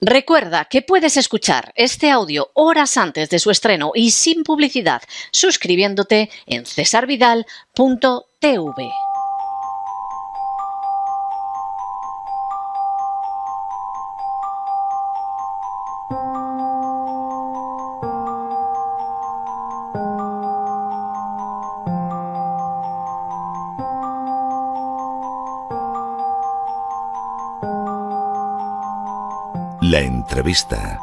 Recuerda que puedes escuchar este audio horas antes de su estreno y sin publicidad suscribiéndote en cesarvidal.tv. vista.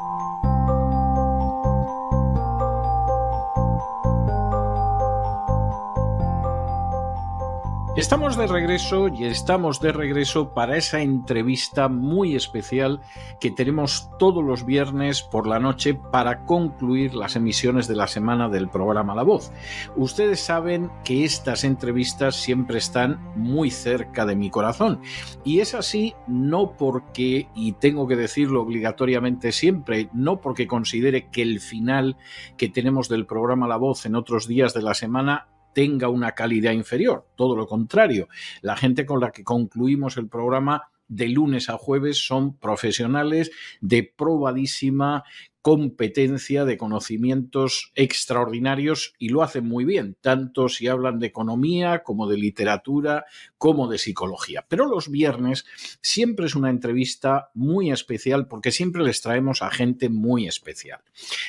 Estamos de regreso y estamos de regreso para esa entrevista muy especial que tenemos todos los viernes por la noche para concluir las emisiones de la semana del programa La Voz. Ustedes saben que estas entrevistas siempre están muy cerca de mi corazón y es así no porque, y tengo que decirlo obligatoriamente siempre, no porque considere que el final que tenemos del programa La Voz en otros días de la semana tenga una calidad inferior, todo lo contrario. La gente con la que concluimos el programa de lunes a jueves son profesionales de probadísima competencia de conocimientos extraordinarios y lo hacen muy bien, tanto si hablan de economía como de literatura como de psicología. Pero los viernes siempre es una entrevista muy especial porque siempre les traemos a gente muy especial.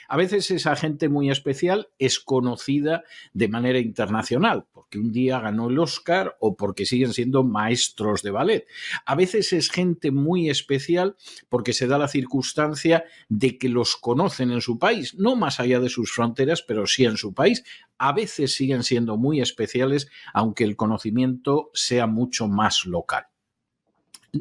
A veces esa gente muy especial es conocida de manera internacional, porque un día ganó el Oscar o porque siguen siendo maestros de ballet. A veces es gente muy especial porque se da la circunstancia de que los conocen en su país, no más allá de sus fronteras, pero sí en su país, a veces siguen siendo muy especiales, aunque el conocimiento sea mucho más local.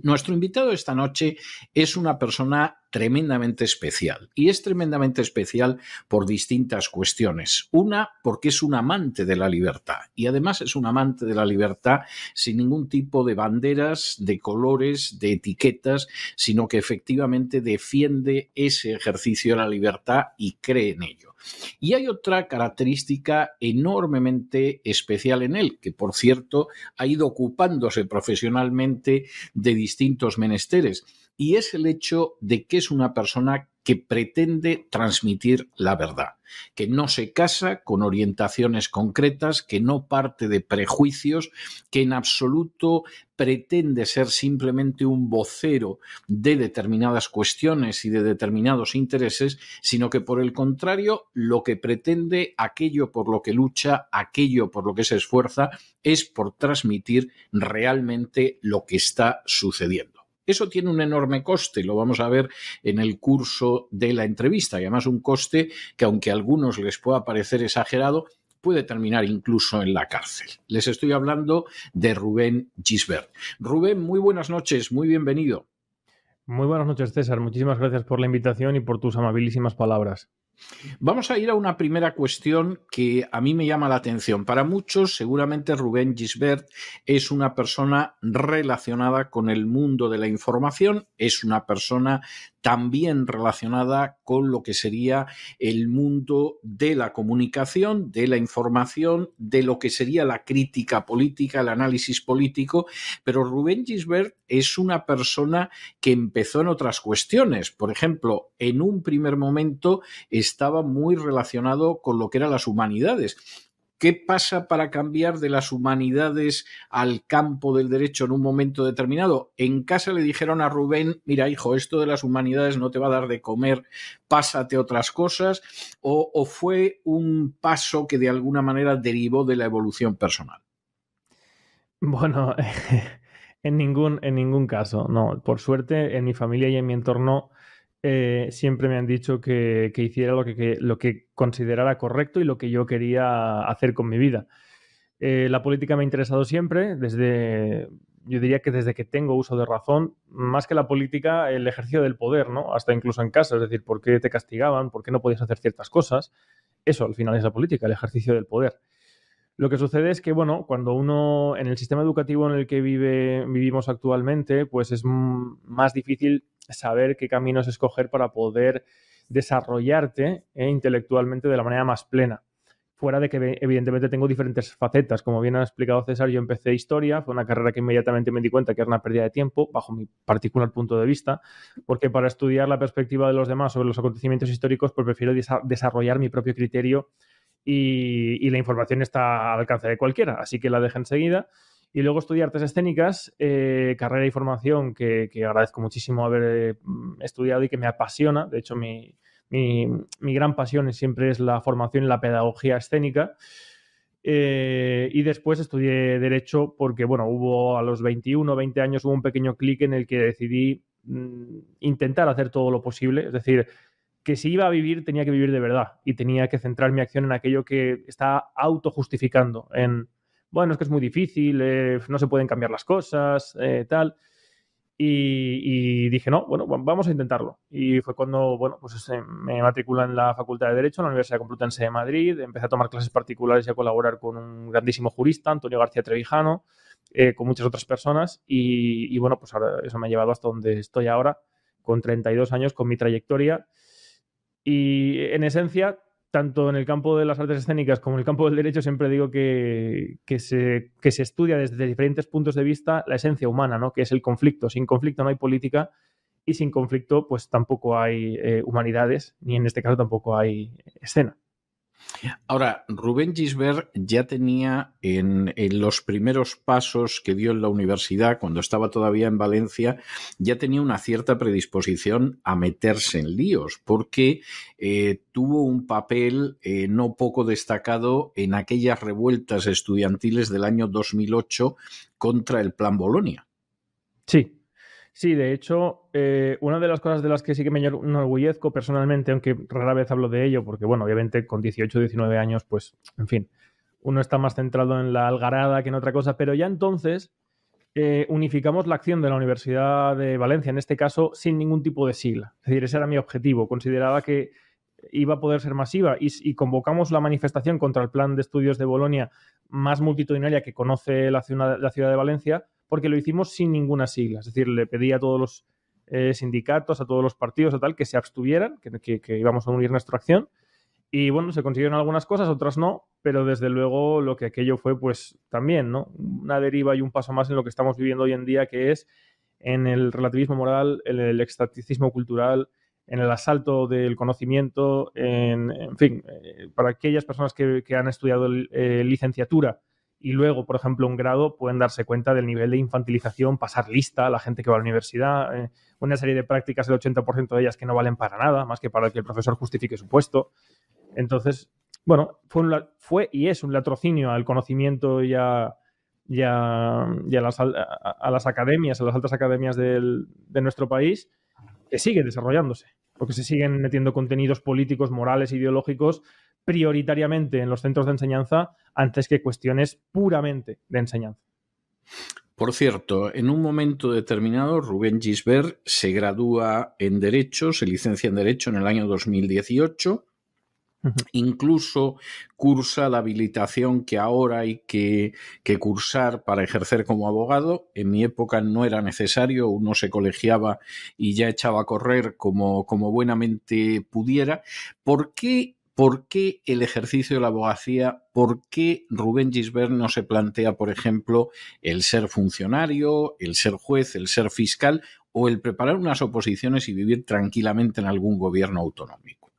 Nuestro invitado esta noche es una persona tremendamente especial. Y es tremendamente especial por distintas cuestiones. Una, porque es un amante de la libertad. Y además es un amante de la libertad sin ningún tipo de banderas, de colores, de etiquetas, sino que efectivamente defiende ese ejercicio de la libertad y cree en ello. Y hay otra característica enormemente especial en él, que por cierto ha ido ocupándose profesionalmente de distintos menesteres y es el hecho de que es una persona que pretende transmitir la verdad, que no se casa con orientaciones concretas, que no parte de prejuicios, que en absoluto pretende ser simplemente un vocero de determinadas cuestiones y de determinados intereses, sino que por el contrario lo que pretende, aquello por lo que lucha, aquello por lo que se esfuerza, es por transmitir realmente lo que está sucediendo. Eso tiene un enorme coste, lo vamos a ver en el curso de la entrevista, y además un coste que aunque a algunos les pueda parecer exagerado, puede terminar incluso en la cárcel. Les estoy hablando de Rubén Gisbert. Rubén, muy buenas noches, muy bienvenido. Muy buenas noches, César. Muchísimas gracias por la invitación y por tus amabilísimas palabras. Vamos a ir a una primera cuestión que a mí me llama la atención. Para muchos, seguramente Rubén Gisbert es una persona relacionada con el mundo de la información, es una persona también relacionada con lo que sería el mundo de la comunicación, de la información, de lo que sería la crítica política, el análisis político, pero Rubén Gisbert es una persona que empezó en otras cuestiones. Por ejemplo, en un primer momento estaba muy relacionado con lo que eran las humanidades ¿Qué pasa para cambiar de las humanidades al campo del derecho en un momento determinado? En casa le dijeron a Rubén, mira hijo, esto de las humanidades no te va a dar de comer, pásate otras cosas, o, fue un paso que de alguna manera derivó de la evolución personal. Bueno, en ningún, en ningún caso, no. Por suerte, en mi familia y en mi entorno eh, siempre me han dicho que, que hiciera lo que, lo que considerara correcto y lo que yo quería hacer con mi vida. Eh, la política me ha interesado siempre, desde, yo diría que desde que tengo uso de razón, más que la política, el ejercicio del poder, ¿no? Hasta incluso en casa, es decir, por qué te castigaban, por qué no podías hacer ciertas cosas. Eso al final es la política, el ejercicio del poder. Lo que sucede es que, bueno, cuando uno, en el sistema educativo en el que vive, vivimos actualmente, pues es más difícil saber qué caminos escoger para poder desarrollarte eh, intelectualmente de la manera más plena. Fuera de que evidentemente tengo diferentes facetas. Como bien ha explicado César, yo empecé historia, fue una carrera que inmediatamente me di cuenta que era una pérdida de tiempo, bajo mi particular punto de vista, porque para estudiar la perspectiva de los demás sobre los acontecimientos históricos, pues prefiero desarrollar mi propio criterio y, la información está al alcance de cualquiera, así que la dejo enseguida y luego estudié artes escénicas, eh, carrera y formación que, agradezco muchísimo haber eh, mm, estudiado y que me apasiona. De hecho, mi, gran pasión siempre es la formación y la pedagogía escénica. Eh, y después estudié Derecho porque, bueno, hubo a los 21, 20 años, hubo un pequeño clic en el que decidí mm, intentar hacer todo lo posible. Es decir, que si iba a vivir tenía que vivir de verdad y tenía que centrar mi acción en aquello que está autojustificando, en, bueno, es que es muy difícil, eh, no se pueden cambiar las cosas, eh, tal. Y, dije, no, bueno, vamos a intentarlo. Y fue cuando, bueno, pues eh, me matriculé en la Facultad de Derecho en la Universidad Complutense de Madrid, empecé a tomar clases particulares y a colaborar con un grandísimo jurista, Antonio García Trevijano, con muchas otras personas. Y, y, bueno, pues ahora eso me ha llevado hasta donde estoy ahora, con 32 años, con mi trayectoria. Y en esencia, tanto en el campo de las artes escénicas como en el campo del derecho, siempre digo que, se, estudia desde diferentes puntos de vista la esencia humana, ¿no? que es el conflicto. Sin conflicto no hay política y sin conflicto pues tampoco hay eh, humanidades, ni en este caso tampoco hay escena. Ahora, Rubén Gisbert ya tenía en, los primeros pasos que dio en la universidad, cuando estaba todavía en Valencia, ya tenía una cierta predisposición a meterse en líos, porque eh, tuvo un papel eh, no poco destacado en aquellas revueltas estudiantiles del año 2008 contra el Plan Bolonia. Sí, Sí, de hecho, eh, una de las cosas de las que sí que me enorgullezco personalmente, aunque rara vez hablo de ello, porque bueno, obviamente con 18, 19 años, pues, en fin, uno está más centrado en la algarada que en otra cosa, pero ya entonces eh, unificamos la acción de la Universidad de Valencia, en este caso, sin ningún tipo de sigla. Es decir, ese era mi objetivo. Consideraba que iba a poder ser masiva y, convocamos la manifestación contra el plan de estudios de Bolonia más multitudinaria que conoce la ciudad de Valencia porque lo hicimos sin ninguna sigla. Es decir, le pedí a todos los eh, sindicatos, a todos los partidos, a tal, que se abstuvieran, que, íbamos a unir nuestra acción. Y bueno, se consiguieron algunas cosas, otras no, pero desde luego lo que aquello fue, pues también, ¿no? Una deriva y un paso más en lo que estamos viviendo hoy en día, que es en el relativismo moral, en el extaticismo cultural, en el asalto del conocimiento, en, fin, eh, para aquellas personas que, han estudiado eh, licenciatura y luego, por ejemplo, un grado, pueden darse cuenta del nivel de infantilización, pasar lista a la gente que va a la universidad, eh, una serie de prácticas, el 80% de ellas que no valen para nada, más que para que el profesor justifique su puesto. Entonces, bueno, fue, y es un latrocinio al conocimiento y a, a, las, a las, academias, a las altas academias de nuestro país, que sigue desarrollándose, porque se siguen metiendo contenidos políticos, morales, ideológicos prioritariamente en los centros de enseñanza antes que cuestiones puramente de enseñanza. Por cierto, en un momento determinado, Rubén Gisbert se gradúa en Derecho, se licencia en Derecho en el año 2018. Incluso cursa la habilitación que ahora hay que, cursar para ejercer como abogado. En mi época no era necesario, uno se colegiaba y ya echaba a correr como, como buenamente pudiera. ¿Por qué ¿por qué el ejercicio de la abogacía? ¿Por qué Rubén Gisbert no se plantea, por ejemplo, el ser funcionario, el ser juez, el ser fiscal o el preparar unas oposiciones y vivir tranquilamente en algún gobierno autonómico?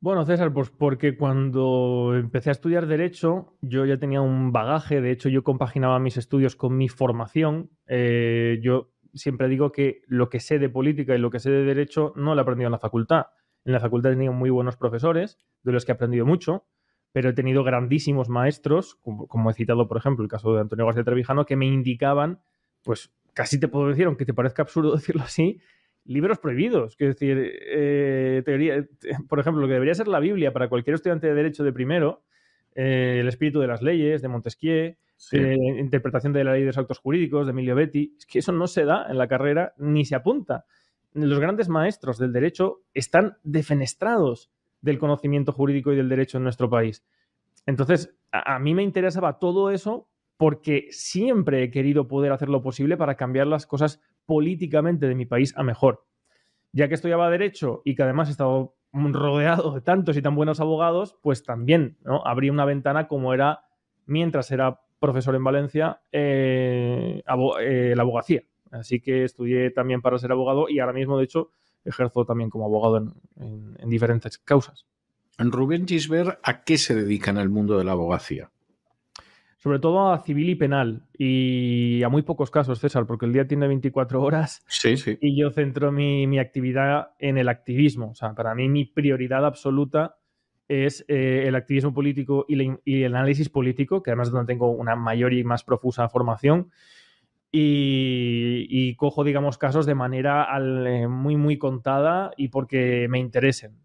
Bueno, César, pues porque cuando empecé a estudiar Derecho, yo ya tenía un bagaje, de hecho yo compaginaba mis estudios con mi formación. Eh, yo siempre digo que lo que sé de política y lo que sé de Derecho no lo he aprendido en la facultad, en la facultad he tenido muy buenos profesores, de los que he aprendido mucho, pero he tenido grandísimos maestros, como, he citado, por ejemplo, el caso de Antonio García Trevijano, que me indicaban, pues casi te puedo decir, aunque te parezca absurdo decirlo así, libros prohibidos. Es decir, eh, teoría, por ejemplo, lo que debería ser la Biblia para cualquier estudiante de Derecho de primero, eh, el espíritu de las leyes, de Montesquieu, eh, interpretación de la ley de los actos jurídicos, de Emilio Betti, es que eso no se da en la carrera ni se apunta los grandes maestros del derecho están defenestrados del conocimiento jurídico y del derecho en nuestro país. Entonces, a, mí me interesaba todo eso porque siempre he querido poder hacer lo posible para cambiar las cosas políticamente de mi país a mejor. Ya que estudiaba derecho y que además he estado rodeado de tantos y tan buenos abogados, pues también ¿no? abrí una ventana como era mientras era profesor en Valencia eh, eh, la abogacía. Así que estudié también para ser abogado y ahora mismo, de hecho, ejerzo también como abogado en, diferentes causas. Rubén Gisbert, ¿a qué se dedica en el mundo de la abogacía? Sobre todo a civil y penal y a muy pocos casos, César, porque el día tiene 24 horas y yo centro mi, actividad en el activismo. O sea, para mí mi prioridad absoluta es eh, el activismo político y, y el análisis político, que además es donde tengo una mayor y más profusa formación y, cojo, digamos, casos de manera eh, muy, muy contada y porque me interesen.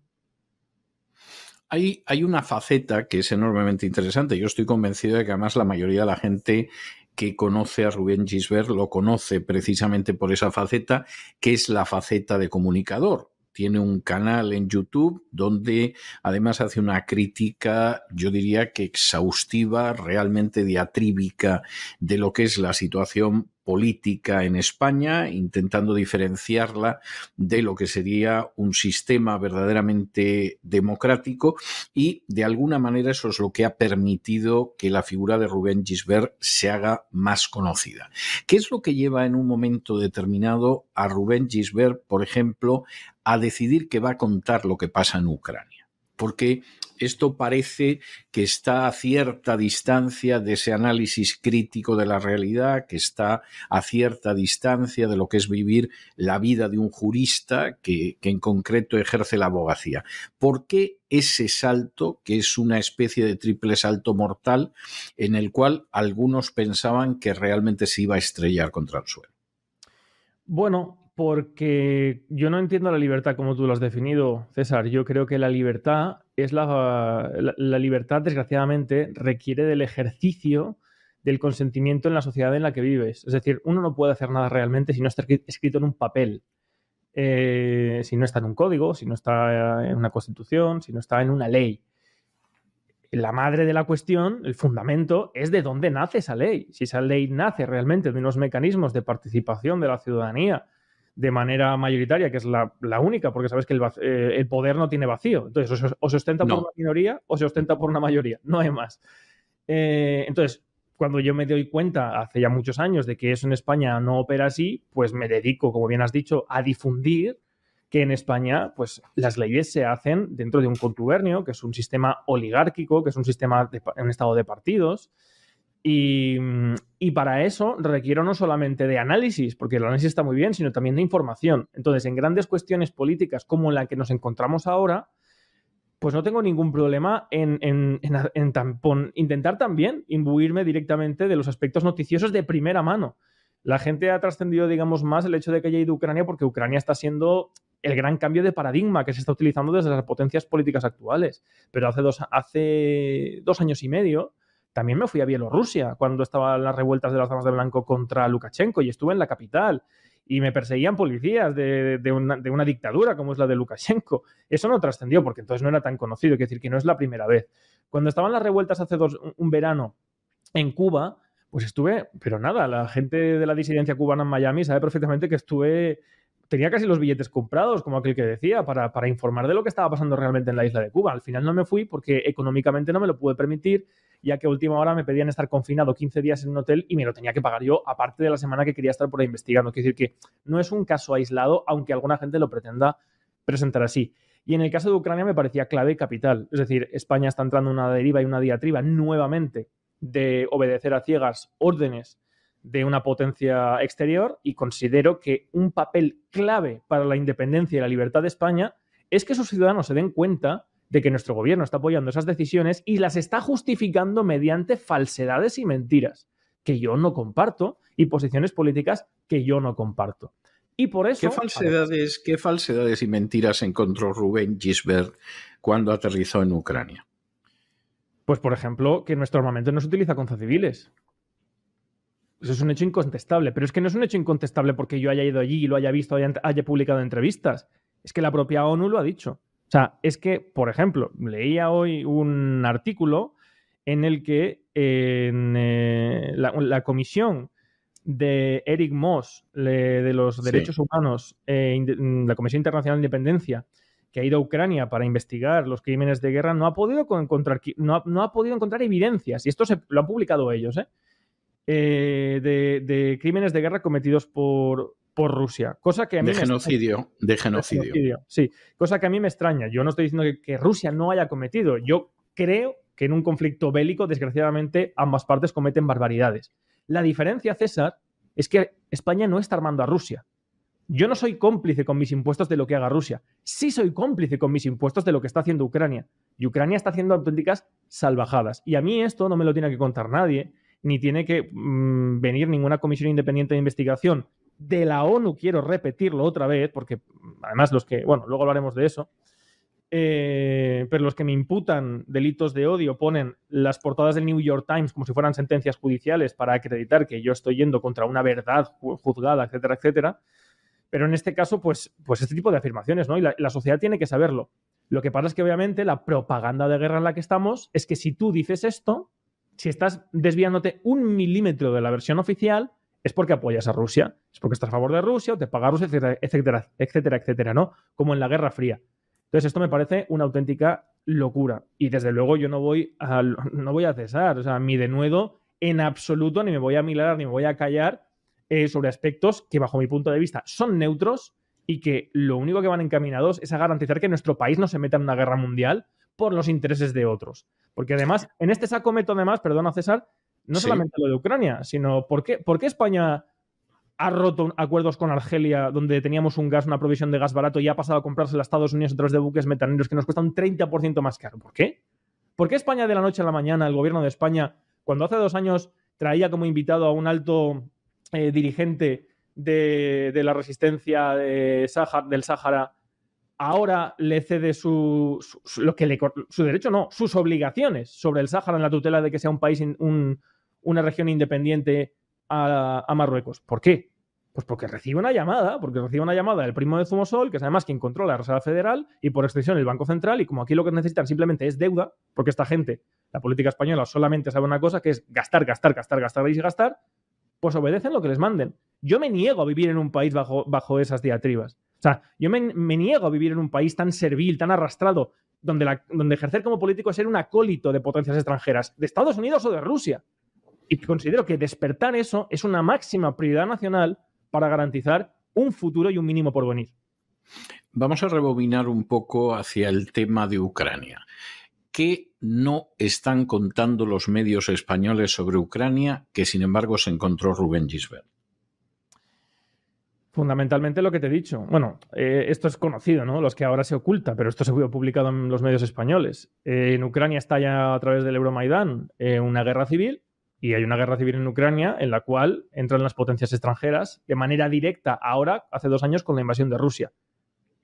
Hay, hay, una faceta que es enormemente interesante. Yo estoy convencido de que además la mayoría de la gente que conoce a Rubén Gisbert lo conoce precisamente por esa faceta, que es la faceta de comunicador. Tiene un canal en YouTube donde además hace una crítica, yo diría que exhaustiva, realmente diatríbica de lo que es la situación política en España, intentando diferenciarla de lo que sería un sistema verdaderamente democrático y de alguna manera eso es lo que ha permitido que la figura de Rubén Gisbert se haga más conocida. ¿Qué es lo que lleva en un momento determinado a Rubén Gisbert, por ejemplo, a decidir que va a contar lo que pasa en Ucrania? Porque esto parece que está a cierta distancia de ese análisis crítico de la realidad, que está a cierta distancia de lo que es vivir la vida de un jurista que, en concreto ejerce la abogacía. ¿Por qué ese salto, que es una especie de triple salto mortal, en el cual algunos pensaban que realmente se iba a estrellar contra el suelo? Bueno, porque yo no entiendo la libertad como tú lo has definido, César. Yo creo que la libertad es la, la, libertad, desgraciadamente, requiere del ejercicio del consentimiento en la sociedad en la que vives. Es decir, uno no puede hacer nada realmente si no está escrito en un papel, eh, si no está en un código, si no está eh, en una constitución, si no está en una ley. La madre de la cuestión, el fundamento, es de dónde nace esa ley. Si esa ley nace realmente de unos mecanismos de participación de la ciudadanía, de manera mayoritaria, que es la, única, porque sabes que eh, el, poder no tiene vacío. Entonces, o se, ostenta por una minoría o se ostenta por una mayoría, no hay más. Eh, entonces, cuando yo me doy cuenta hace ya muchos años de que eso en España no opera así, pues me dedico, como bien has dicho, a difundir que en España pues las leyes se hacen dentro de un contubernio, que es un sistema oligárquico, que es un sistema de, un estado de partidos, Mm, y, para eso requiero no solamente de análisis, porque el análisis está muy bien, sino también de información. Entonces, en grandes cuestiones políticas como la que nos encontramos ahora, pues no tengo ningún problema en, intentar también imbuirme directamente de los aspectos noticiosos de primera mano. La gente ha trascendido, digamos, más el hecho de que haya ido Ucrania porque Ucrania está siendo el gran cambio de paradigma que se está utilizando desde las potencias políticas actuales. Pero hace dos años y medio, también me fui a Bielorrusia cuando estaban las revueltas de las damas de blanco contra Lukashenko y estuve en la capital y me perseguían policías de, una, dictadura como es la de Lukashenko. Eso no trascendió porque entonces no era tan conocido, es decir, que no es la primera vez. Cuando estaban las revueltas hace dos, un verano en Cuba, pues estuve, pero nada, la gente de la disidencia cubana en Miami sabe perfectamente que estuve, tenía casi los billetes comprados, como aquel que decía, para, para informar de lo que estaba pasando realmente en la isla de Cuba. Al final no me fui porque económicamente no me lo pude permitir ya que a última hora me pedían estar confinado 15 días en un hotel y me lo tenía que pagar yo, aparte de la semana que quería estar por ahí investigando. Quiero decir que no es un caso aislado, aunque alguna gente lo pretenda presentar así. Y en el caso de Ucrania me parecía clave capital. Es decir, España está entrando en una deriva y una diatriba nuevamente de obedecer a ciegas órdenes de una potencia exterior y considero que un papel clave para la independencia y la libertad de España es que sus ciudadanos se den cuenta de que nuestro gobierno está apoyando esas decisiones y las está justificando mediante falsedades y mentiras que yo no comparto y posiciones políticas que yo no comparto. Y por eso. ¿Qué falsedades, ¿qué falsedades y mentiras encontró Rubén Gisbert cuando aterrizó en Ucrania? Pues, por ejemplo, que nuestro armamento no se utiliza contra civiles. Eso es un hecho incontestable. Pero es que no es un hecho incontestable porque yo haya ido allí y lo haya visto, haya publicado entrevistas. Es que la propia ONU lo ha dicho. O sea, es que, por ejemplo, leía hoy un artículo en el que eh, la, comisión de Eric Moss de los derechos humanos, eh, la Comisión Internacional de Independencia, que ha ido a Ucrania para investigar los crímenes de guerra, no ha podido encontrar, no podido encontrar evidencias, y esto lo han publicado ellos, ¿eh? de, de crímenes de guerra cometidos por, por Rusia. Cosa que a mí de, me genocidio, de genocidio, Sí, cosa que a mí me extraña. Yo no estoy diciendo que, Rusia no haya cometido. Yo creo que en un conflicto bélico, desgraciadamente, ambas partes cometen barbaridades. La diferencia, César, es que España no está armando a Rusia. Yo no soy cómplice con mis impuestos de lo que haga Rusia. Sí soy cómplice con mis impuestos de lo que está haciendo Ucrania. Y Ucrania está haciendo auténticas salvajadas. Y a mí esto no me lo tiene que contar nadie, ni tiene que mm, venir ninguna comisión independiente de investigación de la ONU, quiero repetirlo otra vez, porque mm, además los que, bueno, luego hablaremos de eso, eh, pero los que me imputan delitos de odio ponen las portadas del New York Times como si fueran sentencias judiciales para acreditar que yo estoy yendo contra una verdad juzgada, etcétera, etcétera. Pero en este caso, pues, pues este tipo de afirmaciones, ¿no? Y la, la sociedad tiene que saberlo. Lo que pasa es que obviamente la propaganda de guerra en la que estamos es que si tú dices esto, si estás desviándote un milímetro de la versión oficial, es porque apoyas a Rusia, es porque estás a favor de Rusia o te paga Rusia, etcétera, etcétera, etcétera, etcétera, ¿no? Como en la Guerra Fría. Entonces, esto me parece una auténtica locura. Y desde luego yo no voy a, no voy a cesar, o sea, mi denuedo en absoluto, ni me voy a milar ni me voy a callar eh, sobre aspectos que bajo mi punto de vista son neutros y que lo único que van encaminados es a garantizar que nuestro país no se meta en una guerra mundial por los intereses de otros. Porque además, en este saco meto además, perdona César, no solamente lo de Ucrania, sino ¿por qué, España ha roto acuerdos con Argelia, donde teníamos un gas, una provisión de gas barato, y ha pasado a comprarse a Estados Unidos a través de buques metaneros que nos cuesta un 30% más caro. ¿Por qué? ¿Por qué España de la noche a la mañana, el gobierno de España, cuando hace dos años traía como invitado a un alto eh, dirigente de, la resistencia del Sáhara, ahora le cede su, lo que su derecho, no, sus obligaciones sobre el Sáhara en la tutela de que sea un país, una región independiente a, Marruecos. ¿Por qué? Pues porque recibe una llamada, porque recibe una llamada del primo de Zumosol, que es además quien controla la Reserva Federal y por extensión el Banco Central, y como aquí lo que necesitan simplemente es deuda, porque esta gente, la política española solamente sabe una cosa, que es gastar, gastar, gastar, gastar y gastar, pues obedecen lo que les manden. Yo me niego a vivir en un país bajo, bajo esas diatribas. O sea, yo me, niego a vivir en un país tan servil, tan arrastrado, donde, donde, ejercer como político es ser un acólito de potencias extranjeras, de Estados Unidos o de Rusia. Y considero que despertar eso es una máxima prioridad nacional para garantizar un futuro y un mínimo porvenir. Vamos a rebobinar un poco hacia el tema de Ucrania. ¿Qué no están contando los medios españoles sobre Ucrania que sin embargo se encontró Rubén Gisbert? Fundamentalmente lo que te he dicho. Bueno, eh, esto es conocido, ¿no? Los que ahora se oculta, pero esto se ha publicado en los medios españoles. Eh, en Ucrania está ya a través del Euromaidán eh, una guerra civil y hay una guerra civil en Ucrania en la cual entran las potencias extranjeras de manera directa ahora, hace dos años, con la invasión de Rusia.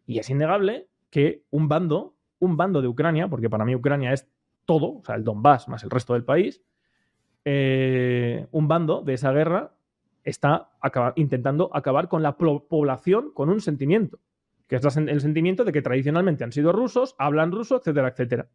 Y es innegable que un bando, un bando de Ucrania, porque para mí Ucrania es todo, o sea, el Donbass más el resto del país, eh, un bando de esa guerra está intentando acabar con la población con un sentimiento, que es el sentimiento de que tradicionalmente han sido rusos, hablan ruso, etcétera, etcétera.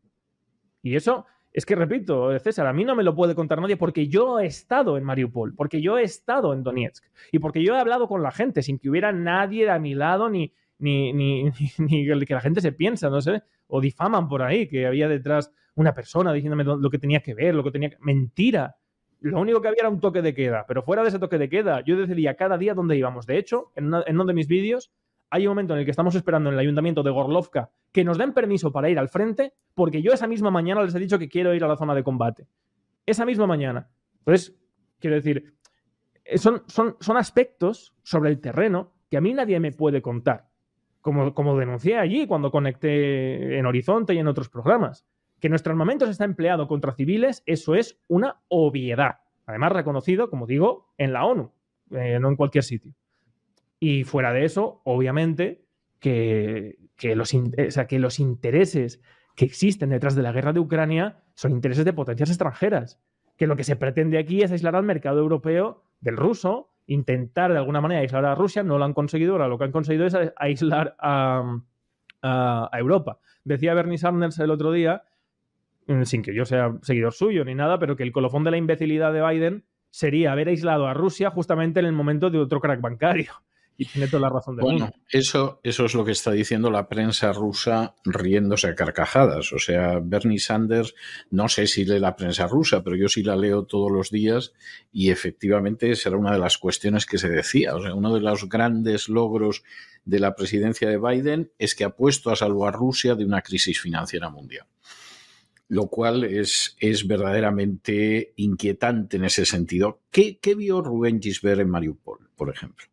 Y eso es que repito, César, a mí no me lo puede contar nadie porque yo he estado en Mariupol, porque yo he estado en Donetsk y porque yo he hablado con la gente sin que hubiera nadie a mi lado ni, ni, que la gente se piensa, no sé, o difaman por ahí que había detrás una persona diciéndome lo que tenía que ver, lo que tenía que... Mentira. Lo único que había era un toque de queda, pero fuera de ese toque de queda, yo decidía cada día dónde íbamos. De hecho, en, en uno de mis vídeos hay un momento en el que estamos esperando en el ayuntamiento de Gorlovka que nos den permiso para ir al frente, porque yo esa misma mañana les he dicho que quiero ir a la zona de combate. Esa misma mañana. Entonces, quiero decir, eh, son, son, son aspectos sobre el terreno que a mí nadie me puede contar. Como, como denuncié allí cuando conecté en Horizonte y en otros programas. Que nuestro armamento se está empleado contra civiles, eso es una obviedad. Además, reconocido, como digo, en la ONU, eh, no en cualquier sitio. Y fuera de eso, obviamente, que, los, eh, que los intereses que existen detrás de la guerra de Ucrania son intereses de potencias extranjeras. Que lo que se pretende aquí es aislar al mercado europeo del ruso, intentar de alguna manera aislar a Rusia, no lo han conseguido, ahora lo que han conseguido es aislar a, a Europa. Decía Bernie Sanders el otro día, mm, sin que yo sea seguidor suyo ni nada, pero que el colofón de la imbecilidad de Biden sería haber aislado a Rusia justamente en el momento de otro crack bancario. Y tiene toda la razón de Bueno, eso, eso es lo que está diciendo la prensa rusa riéndose a carcajadas. O sea, Bernie Sanders, no sé si lee la prensa rusa, pero yo sí la leo todos los días y efectivamente esa era una de las cuestiones que se decía. O sea, uno de los grandes logros de la presidencia de Biden es que ha puesto a salvar a Rusia de una crisis financiera mundial lo cual es, es, verdaderamente inquietante en ese sentido. ¿Qué, qué vio Rubén Gisbert en Mariupol, por ejemplo?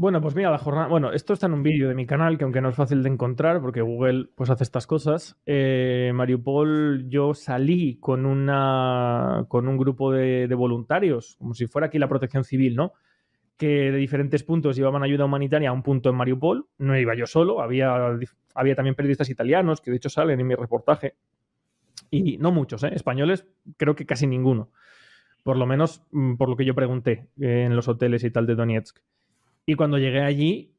Bueno, pues mira, la jornada. Bueno, esto está en un vídeo de mi canal, que aunque no es fácil de encontrar, porque Google pues hace estas cosas. Eh, Mariupol, yo salí con una con un grupo de, voluntarios, como si fuera aquí la protección civil, ¿no? Que de diferentes puntos llevaban ayuda humanitaria a un punto en Mariupol. No iba yo solo, había, había también periodistas italianos, que de hecho salen en mi reportaje. Y no muchos, ¿eh? Españoles, creo que casi ninguno. Por lo menos mm, por lo que yo pregunté eh, en los hoteles y tal de Donetsk. Y cuando llegué allí,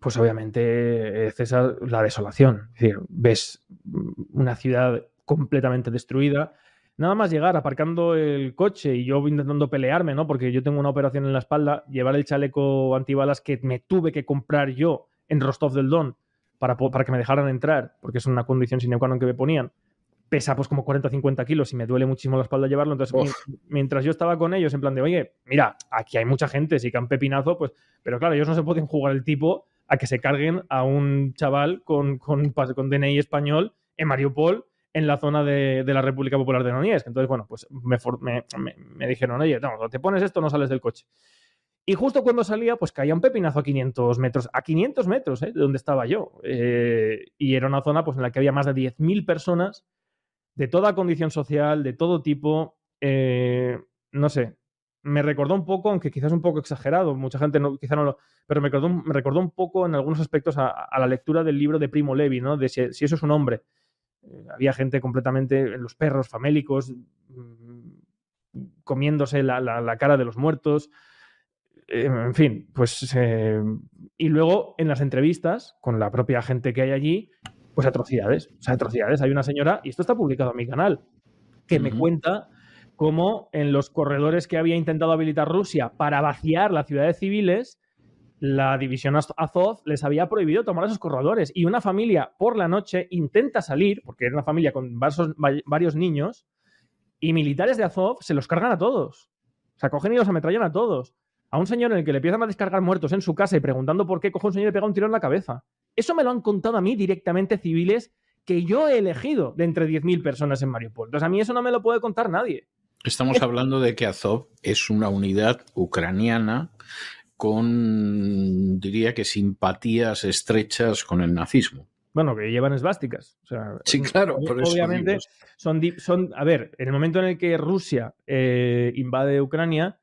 pues obviamente César, la desolación. Es decir, ves una ciudad completamente destruida. Nada más llegar aparcando el coche y yo intentando pelearme, ¿no? Porque yo tengo una operación en la espalda, llevar el chaleco antibalas que me tuve que comprar yo en Rostov del Don para, para que me dejaran entrar, porque es una condición sine qua non que me ponían pesa pues como 40 o 50 kilos y me duele muchísimo la espalda llevarlo. Entonces, mientras yo estaba con ellos, en plan de, oye, mira, aquí hay mucha gente, sí que han pepinazo, pues, pero claro, ellos no se pueden jugar el tipo a que se carguen a un chaval con, con, DNI español en Mariupol, en la zona de, de la República Popular de Donetsk. Entonces, bueno, pues me, dijeron, oye, no, te pones esto, no sales del coche. Y justo cuando salía, pues caía un pepinazo a 500 metros, a 500 metros ¿eh? de donde estaba yo. Eh, y era una zona pues, en la que había más de 10.000 personas de toda condición social, de todo tipo. Eh, no sé, me recordó un poco, aunque quizás un poco exagerado, mucha gente no, quizá no lo, pero me recordó, me recordó un poco en algunos aspectos a, la lectura del libro de Primo Levi, ¿no? De si, eso es un hombre. Eh, había gente completamente, los perros famélicos, mm, comiéndose la, cara de los muertos. Eh, en fin, pues. y luego en las entrevistas con la propia gente que hay allí, pues atrocidades, o sea, atrocidades. Hay una señora, y esto está publicado en mi canal, que me cuenta cómo en los corredores que había intentado habilitar Rusia para vaciar las ciudades civiles, la división Azov les había prohibido tomar esos corredores. Y una familia por la noche intenta salir, porque era una familia con varios niños, y militares de Azov se los cargan a todos. O sea, cogen y los ametrallan a todos. A un señor en el que le empiezan a descargar muertos en su casa y preguntando por qué, coge un señor y le pega un tiro en la cabeza. Eso me lo han contado a mí directamente civiles que yo he elegido de entre 10.000 personas en Mariupol. Entonces a mí eso no me lo puede contar nadie. Estamos hablando de que Azov es una unidad ucraniana con, diría que, simpatías estrechas con el nazismo. Bueno, que llevan esvásticas. sí, claro. obviamente son, son, a ver, en el momento en el que Rusia eh, invade Ucrania,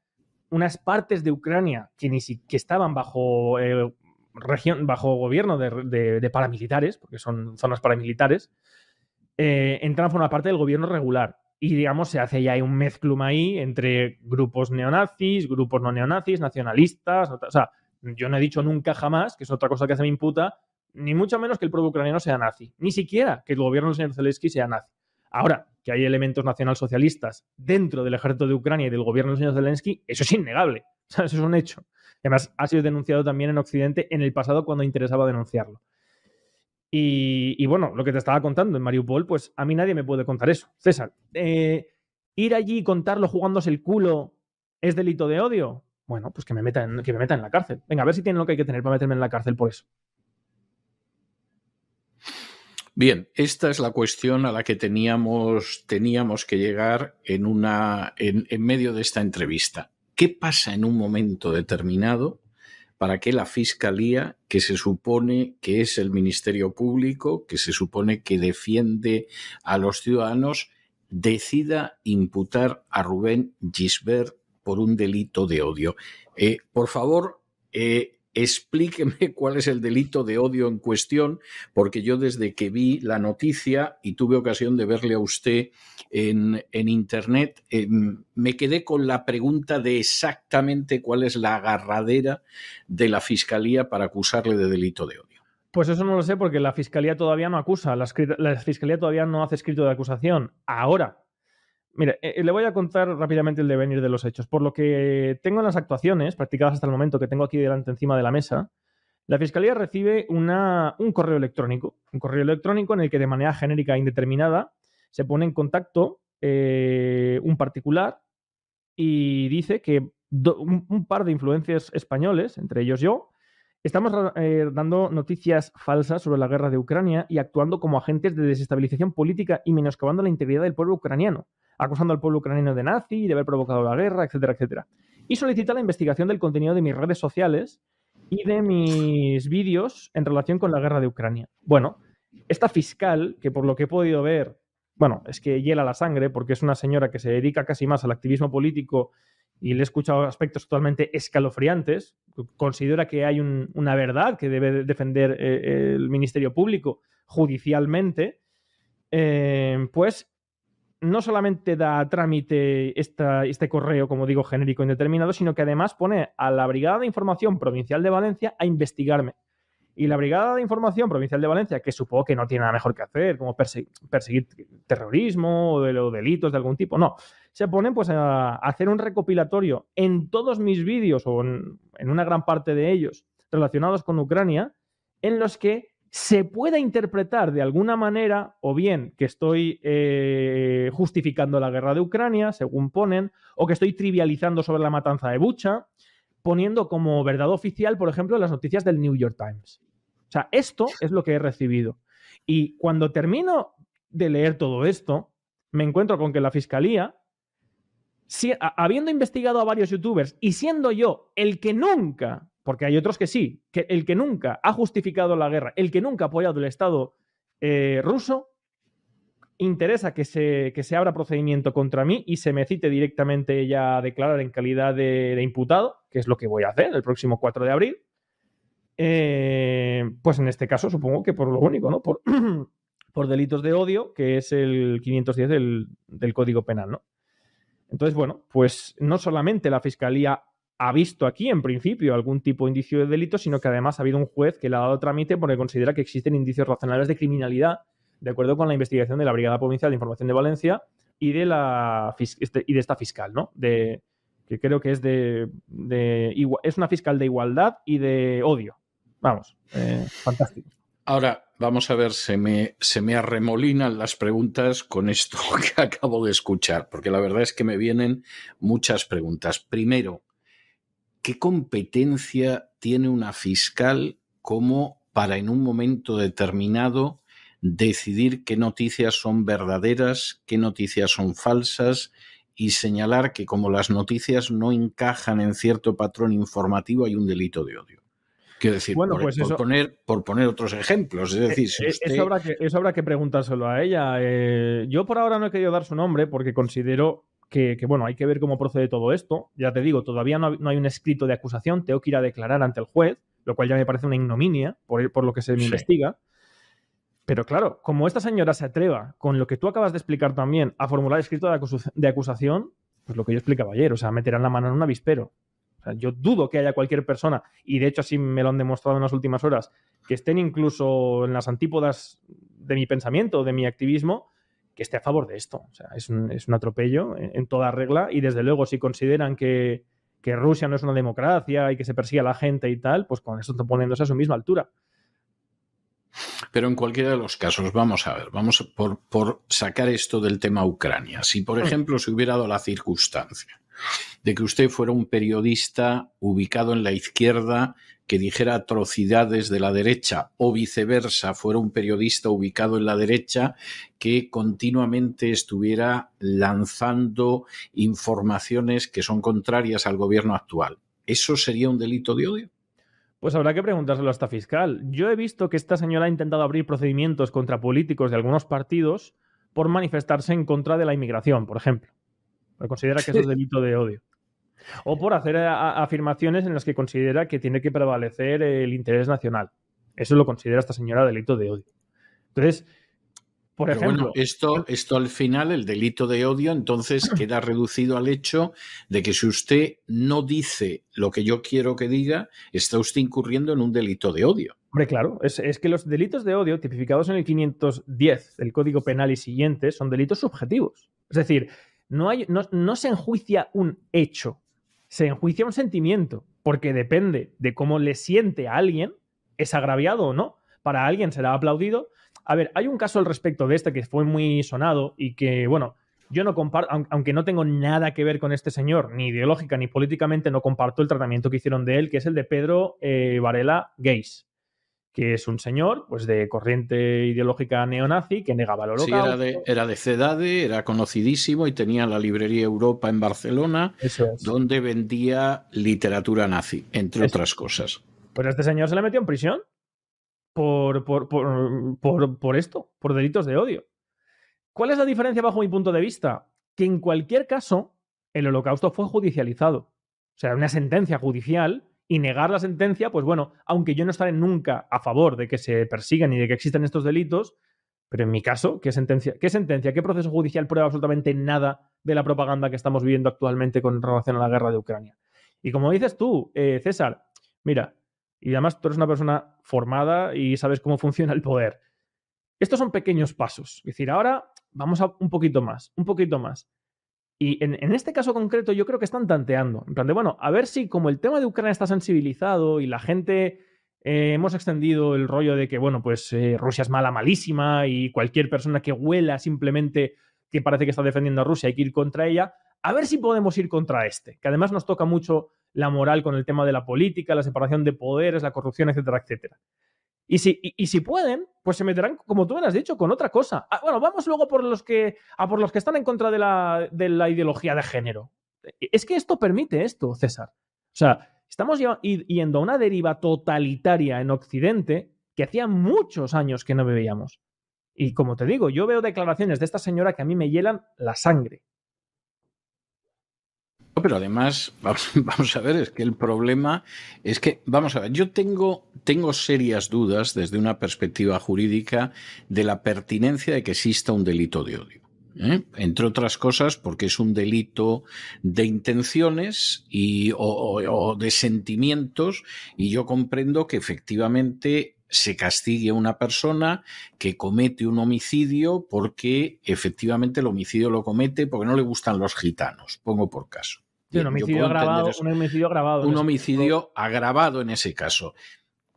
unas partes de Ucrania que, ni que estaban bajo eh, región, bajo gobierno de, paramilitares, porque son zonas paramilitares, eh, entran a formar parte del gobierno regular. Y digamos, se hace ya un mezclum ahí entre grupos neonazis, grupos no neonazis, nacionalistas. O sea, yo no he dicho nunca jamás, que es otra cosa que hace me imputa, ni mucho menos que el pueblo ucraniano sea nazi, ni siquiera que el gobierno del señor Zelensky sea nazi. Ahora, que hay elementos nacionalsocialistas dentro del ejército de Ucrania y del gobierno del señor Zelensky, eso es innegable. O sea, eso es un hecho. Además, ha sido denunciado también en Occidente en el pasado cuando interesaba denunciarlo. Y, bueno, lo que te estaba contando en Mariupol, pues a mí nadie me puede contar eso. César, eh, ir allí y contarlo jugándose el culo es delito de odio. Bueno, pues que me metan, que me metan en la cárcel. Venga, a ver si tienen lo que hay que tener para meterme en la cárcel por eso. Bien, esta es la cuestión a la que teníamos, teníamos que llegar en, una, en medio de esta entrevista. ¿Qué pasa en un momento determinado para que la Fiscalía, que se supone que es el Ministerio Público, que se supone que defiende a los ciudadanos, decida imputar a Rubén Gisbert por un delito de odio? Eh, por favor, eh, explíqueme cuál es el delito de odio en cuestión, porque yo desde que vi la noticia y tuve ocasión de verle a usted en, Internet, em, me quedé con la pregunta de exactamente cuál es la agarradera de la Fiscalía para acusarle de delito de odio. Pues eso no lo sé porque la Fiscalía todavía no acusa, la, la Fiscalía todavía no hace escrito de acusación. Ahora Mire, eh, eh, le voy a contar rápidamente el devenir de los hechos. Por lo que tengo en las actuaciones practicadas hasta el momento que tengo aquí delante encima de la mesa, la Fiscalía recibe un correo electrónico, un correo electrónico en el que de manera genérica e indeterminada se pone en contacto eh, un particular y dice que un, par de influencias españoles, entre ellos yo, estamos dando noticias falsas sobre la guerra de Ucrania y actuando como agentes de desestabilización política y menoscabando la integridad del pueblo ucraniano acusando al pueblo ucraniano de nazi y de haber provocado la guerra, etcétera, etcétera. Y solicita la investigación del contenido de mis redes sociales y de mis vídeos en relación con la guerra de Ucrania. Bueno, esta fiscal, que por lo que he podido ver, bueno, es que hiela la sangre porque es una señora que se dedica casi más al activismo político y le he escuchado aspectos totalmente escalofriantes, considera que hay una verdad que debe defender eh, el Ministerio Público judicialmente, eh, pues no solamente da trámite este correo, como digo, genérico e indeterminado, sino que además pone a la Brigada de Información Provincial de Valencia a investigarme. Y la Brigada de Información Provincial de Valencia, que supongo que no tiene nada mejor que hacer, como perseguir, terrorismo o, de, delitos de algún tipo, no. Se ponen pues a hacer un recopilatorio en todos mis vídeos o en una gran parte de ellos relacionados con Ucrania, en los que se pueda interpretar de alguna manera, o bien que estoy eh, justificando la guerra de Ucrania, según ponen, o que estoy trivializando sobre la matanza de Bucha, poniendo como verdad oficial, por ejemplo, las noticias del New York Times. O sea, esto es lo que he recibido. Y cuando termino de leer todo esto, me encuentro con que la fiscalía, habiendo investigado a varios youtubers y siendo yo el que nunca porque hay otros que sí, que el que nunca ha justificado la guerra, el que nunca ha apoyado el Estado eh, ruso, interesa que se, se, abra procedimiento contra mí y se me cite directamente ella a declarar en calidad de, imputado, que es lo que voy a hacer el próximo 4 de abril. Eh, pues en este caso supongo que por lo único, ¿no? Por, por delitos de odio, que es el 510 del, del Código Penal, ¿no? Entonces, bueno, pues no solamente la Fiscalía ha visto aquí, en principio, algún tipo de indicio de delito, sino que además ha habido un juez que le ha dado trámite porque considera que existen indicios racionales de criminalidad, de acuerdo con la investigación de la Brigada Provincial de Información de Valencia y de, la, este, y de esta fiscal, ¿no? De, que creo que es de, es una fiscal de igualdad y de odio. Vamos, eh, fantástico. Ahora, vamos a ver, se me, se me arremolinan las preguntas con esto que acabo de escuchar, porque la verdad es que me vienen muchas preguntas. Primero, ¿qué competencia tiene una fiscal como para en un momento determinado decidir qué noticias son verdaderas, qué noticias son falsas y señalar que como las noticias no encajan en cierto patrón informativo hay un delito de odio? Quiero decir, bueno, por, pues poner, por poner otros ejemplos. Es eh, decir, eh, eso, habrá que, preguntárselo a ella. Eh, yo por ahora no he querido dar su nombre porque considero que, bueno, hay que ver cómo procede todo esto. Ya te digo, todavía no, hay un escrito de acusación, tengo que ir a declarar ante el juez, lo cual ya me parece una ignominia por, por lo que se me investiga. Pero claro, como esta señora se atreva con lo que tú acabas de explicar también a formular escrito de, acusación, pues lo que yo explicaba ayer, o sea, meterán la mano en un avispero. yo dudo que haya cualquier persona, y de hecho así me lo han demostrado en las últimas horas, que estén incluso en las antípodas de mi pensamiento, de mi activismo, que esté a favor de esto. O sea, es, un, atropello en, toda regla y desde luego si consideran que, Rusia no es una democracia y que se persigue a la gente y tal, pues con esto poniéndose a su misma altura. Pero en cualquiera de los casos, vamos a ver, vamos por, por sacar esto del tema Ucrania. Si, por hmm. ejemplo, se hubiera dado la circunstancia de que usted fuera un periodista ubicado en la izquierda que dijera atrocidades de la derecha o viceversa, fuera un periodista ubicado en la derecha que continuamente estuviera lanzando informaciones que son contrarias al gobierno actual. ¿Eso sería un delito de odio? Pues habrá que preguntárselo esta fiscal. Yo he visto que esta señora ha intentado abrir procedimientos contra políticos de algunos partidos por manifestarse en contra de la inmigración, por ejemplo. Considera que es es delito de odio. O por hacer afirmaciones en las que considera que tiene que prevalecer el interés nacional. Eso lo considera esta señora delito de odio. Entonces, por ejemplo. Bueno, esto, esto al final, el delito de odio, entonces queda reducido al hecho de que si usted no dice lo que yo quiero que diga, está usted incurriendo en un delito de odio. Hombre, claro, es, es que los delitos de odio tipificados en el 510 del Código Penal y siguientes son delitos subjetivos. Es decir, no, hay, no, no se enjuicia un hecho, se enjuicia un sentimiento, porque depende de cómo le siente a alguien, es agraviado o no. Para alguien será aplaudido. A ver, hay un caso al respecto de este que fue muy sonado y que, bueno, yo no comparto, aunque no tengo nada que ver con este señor, ni ideológica ni políticamente, no comparto el tratamiento que hicieron de él, que es el de Pedro eh, Varela Gays que es un señor pues de corriente ideológica neonazi que negaba el holocausto. Sí, era de, Cedade, era conocidísimo y tenía la librería Europa en Barcelona, donde vendía literatura nazi, entre otras cosas. Pues este señor se le metió en prisión por, por, por, por, esto, por delitos de odio. ¿Cuál es la diferencia bajo mi punto de vista? Que en cualquier caso, el holocausto fue judicializado. O sea, una sentencia judicial y negar la sentencia, pues bueno, aunque yo no estaré nunca a favor de que se persigan y de que existan estos delitos, pero en mi caso, ¿qué sentencia? ¿Qué sentencia? ¿Qué proceso judicial prueba absolutamente nada de la propaganda que estamos viviendo actualmente con relación a la guerra de Ucrania? Y como dices tú, eh, César, mira, y además tú eres una persona formada y sabes cómo funciona el poder. Estos son pequeños pasos. Es decir, ahora vamos a un poquito más, un poquito más. Y en, este caso concreto yo creo que están tanteando, en plan de, bueno, a ver si como el tema de Ucrania está sensibilizado y la gente eh, hemos extendido el rollo de que, bueno, pues eh, Rusia es mala, malísima y cualquier persona que huela simplemente que parece que está defendiendo a Rusia hay que ir contra ella, a ver si podemos ir contra este, que además nos toca mucho la moral con el tema de la política, la separación de poderes, la corrupción, etcétera, etcétera. Y si, si pueden, pues se meterán, como tú me has dicho, con otra cosa. Ah, bueno, vamos luego por los que, a por los que están en contra de la, de la ideología de género. E, es que esto permite esto, César. O sea, estamos yendo a una deriva totalitaria en Occidente que hacía muchos años que no veíamos. Y como te digo, yo veo declaraciones de esta señora que a mí me hielan la sangre. Pero además, vamos, a ver, es que el problema es que, vamos a ver, yo tengo, tengo serias dudas desde una perspectiva jurídica de la pertinencia de que exista un delito de odio. ¿eh? Entre otras cosas, porque es un delito de intenciones y, o, o de sentimientos, y yo comprendo que efectivamente se castigue a una persona que comete un homicidio porque efectivamente el homicidio lo comete porque no le gustan los gitanos, pongo por caso un homicidio agravado. Un homicidio agravado en ese caso.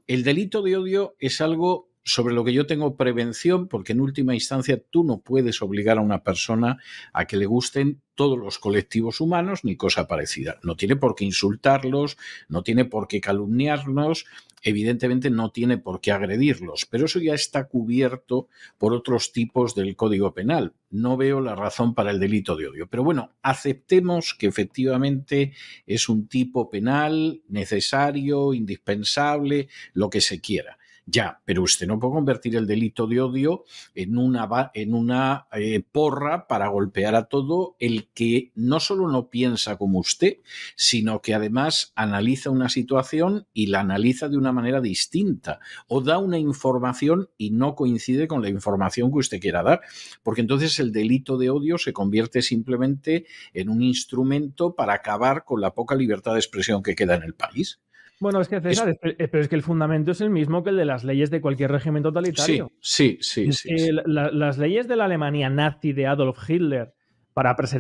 El delito de odio es algo sobre lo que yo tengo prevención, porque en última instancia tú no puedes obligar a una persona a que le gusten todos los colectivos humanos ni cosa parecida. No tiene por qué insultarlos, no tiene por qué calumniarnos, evidentemente no tiene por qué agredirlos, pero eso ya está cubierto por otros tipos del Código Penal. No veo la razón para el delito de odio. Pero bueno, aceptemos que efectivamente es un tipo penal necesario, indispensable, lo que se quiera. Ya, pero usted no puede convertir el delito de odio en una, en una eh, porra para golpear a todo el que no solo no piensa como usted, sino que además analiza una situación y la analiza de una manera distinta o da una información y no coincide con la información que usted quiera dar, porque entonces el delito de odio se convierte simplemente en un instrumento para acabar con la poca libertad de expresión que queda en el país. Bueno, es que César, eh, pero es que el fundamento es el mismo que el de las leyes de cualquier régimen totalitario. Sí, sí, sí. las leyes de la Alemania nazi de Adolf Hitler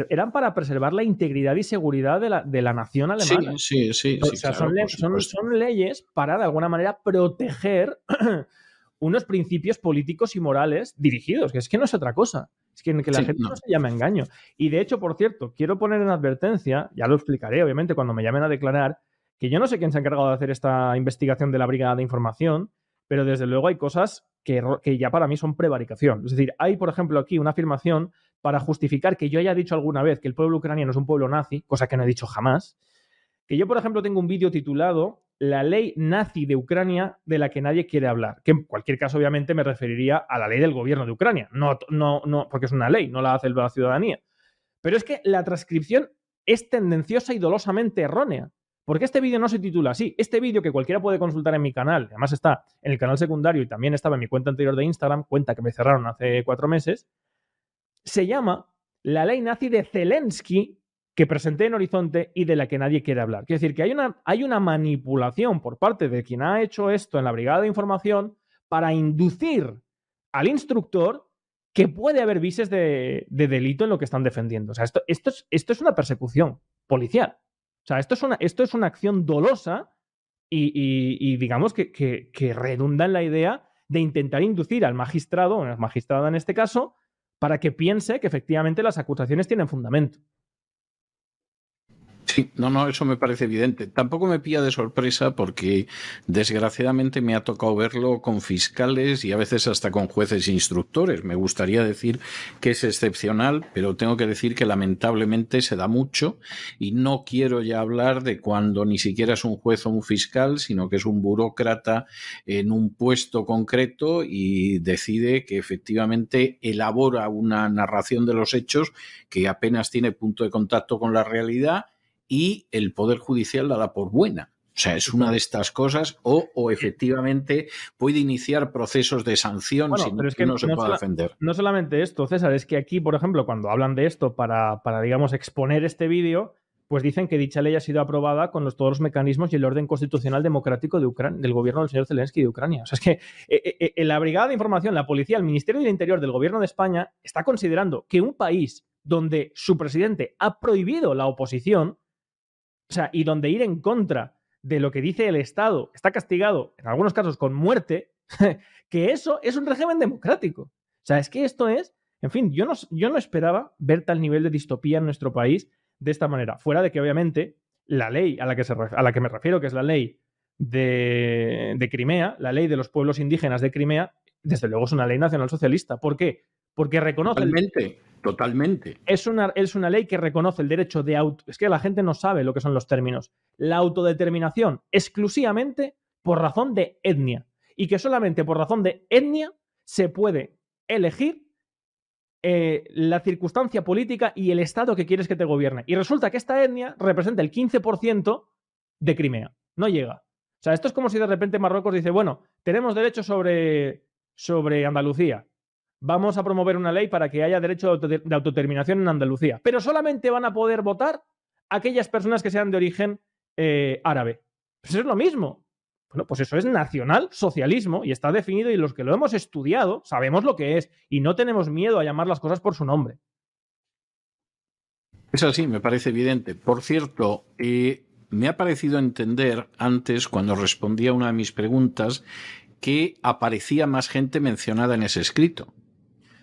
eran para preservar la integridad y seguridad de la, nación alemana. Sí, sí, sí. O sea, son, leyes para, de alguna manera, proteger unos principios políticos y morales dirigidos, que es que no es otra cosa. Es que, la gente no. se llama engaño. Y de hecho, por cierto, quiero poner en advertencia, ya lo explicaré, obviamente, cuando me llamen a declarar, que yo no sé quién se ha encargado de hacer esta investigación de la Brigada de Información, pero desde luego hay cosas que, ya para mí son prevaricación. Es decir, hay, por ejemplo, aquí una afirmación para justificar que yo haya dicho alguna vez que el pueblo ucraniano es un pueblo nazi, cosa que no he dicho jamás, que yo, por ejemplo, tengo un vídeo titulado La ley nazi de Ucrania de la que nadie quiere hablar, que en cualquier caso, obviamente, me referiría a la ley del gobierno de Ucrania, no, no, no, porque es una ley, no la hace la ciudadanía. Pero es que la transcripción es tendenciosa y dolosamente errónea. Porque este vídeo no se titula así. Este vídeo que cualquiera puede consultar en mi canal, además está en el canal secundario y también estaba en mi cuenta anterior de Instagram, cuenta que me cerraron hace cuatro meses, se llama La ley nazi de Zelensky que presenté en Horizonte y de la que nadie quiere hablar. Quiere decir que hay una, hay una manipulación por parte de quien ha hecho esto en la Brigada de Información para inducir al instructor que puede haber vices de, delito en lo que están defendiendo. O sea, esto, esto, esto es una persecución policial. O sea, esto es una, esto es una acción dolosa y, digamos que, que, que, redunda en la idea de intentar inducir al magistrado, o a la magistrada en este caso, para que piense que efectivamente las acusaciones tienen fundamento. Sí, no, no, eso me parece evidente. Tampoco me pilla de sorpresa porque desgraciadamente me ha tocado verlo con fiscales y a veces hasta con jueces e instructores. Me gustaría decir que es excepcional, pero tengo que decir que lamentablemente se da mucho y no quiero ya hablar de cuando ni siquiera es un juez o un fiscal, sino que es un burócrata en un puesto concreto y decide que efectivamente elabora una narración de los hechos que apenas tiene punto de contacto con la realidad y el Poder Judicial la da por buena. O sea, es una de estas cosas, o, o efectivamente puede iniciar procesos de sanción que no, se puede defender. No solamente esto, César, es que aquí, por ejemplo, cuando hablan de esto para, para digamos, exponer este vídeo, pues dicen que dicha ley ha sido aprobada con los, todos los mecanismos y el orden constitucional democrático de Ucrania, del gobierno del señor Zelensky de Ucrania. O sea, es que eh, eh, eh, la Brigada de Información, la Policía, el Ministerio del Interior del gobierno de España está considerando que un país donde su presidente ha prohibido la oposición o sea, y donde ir en contra de lo que dice el Estado está castigado, en algunos casos con muerte, que eso es un régimen democrático. O sea, es que esto es, en fin, yo no, yo no esperaba ver tal nivel de distopía en nuestro país de esta manera, fuera de que obviamente la ley a la que, a la que me refiero, que es la ley de, de Crimea, la ley de los pueblos indígenas de Crimea, desde luego es una ley nacionalsocialista. ¿Por qué? Porque reconoce... Totalmente. Es una, es una ley que reconoce el derecho de auto. Es que la gente no sabe lo que son los términos. La autodeterminación exclusivamente por razón de etnia. Y que solamente por razón de etnia se puede elegir eh, la circunstancia política y el Estado que quieres que te gobierne. Y resulta que esta etnia representa el 15% de Crimea. No llega. O sea, esto es como si de repente Marruecos dice, bueno, tenemos derecho sobre, sobre Andalucía, vamos a promover una ley para que haya derecho de autodeterminación en Andalucía, pero solamente van a poder votar aquellas personas que sean de origen eh, árabe. Pues eso es lo mismo. Bueno, pues eso es nacional socialismo y está definido y los que lo hemos estudiado sabemos lo que es y no tenemos miedo a llamar las cosas por su nombre. Eso sí, me parece evidente. Por cierto, me ha parecido entender antes, cuando respondía a una de mis preguntas, que aparecía más gente mencionada en ese escrito.